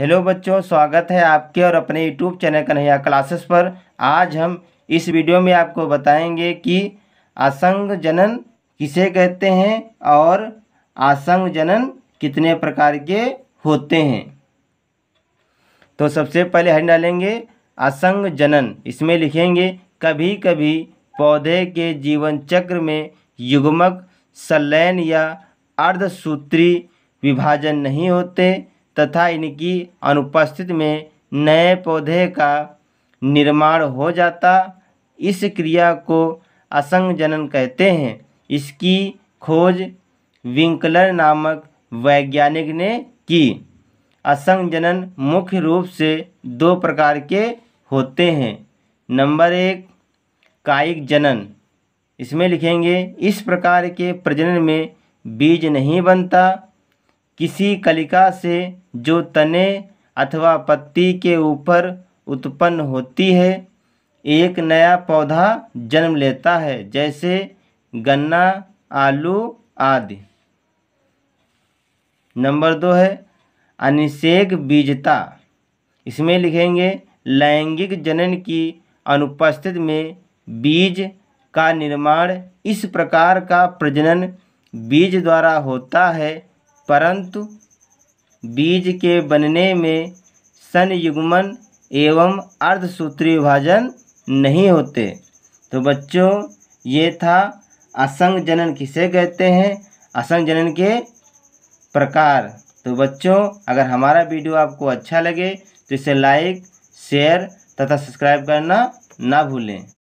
hello बच्चों स्वागत है आपके और अपने यूट्यूब चैनल कन्हैया क्लासेस पर आज हम इस वीडियो में आपको बताएंगे कि आसंग जनन किसे कहते हैं और आसंग जनन कितने प्रकार के होते हैं तो सबसे पहले हम डालेंगे असंग जनन इसमें लिखेंगे कभी कभी पौधे के जीवन चक्र में युग्मक सलैन या अर्धसूत्री विभाजन नहीं होते तथा इनकी अनुपस्थिति में नए पौधे का निर्माण हो जाता इस क्रिया को असंग जनन कहते हैं इसकी खोज विंकलर नामक वैज्ञानिक ने की असंग जनन मुख्य रूप से दो प्रकार के होते हैं नंबर एक कायिक जनन इसमें लिखेंगे इस प्रकार के प्रजनन में बीज नहीं बनता किसी कलिका से जो तने अथवा पत्ती के ऊपर उत्पन्न होती है एक नया पौधा जन्म लेता है जैसे गन्ना आलू आदि नंबर दो है अनिषेक बीजता इसमें लिखेंगे लैंगिक जनन की अनुपस्थित में बीज का निर्माण इस प्रकार का प्रजनन बीज द्वारा होता है परंतु बीज के बनने में संयुग्मन एवं अर्धसूत्री विभाजन नहीं होते तो बच्चों ये था असंग जनन किसे कहते हैं असंग जनन के प्रकार तो बच्चों अगर हमारा वीडियो आपको अच्छा लगे तो इसे लाइक शेयर तथा सब्सक्राइब करना ना भूलें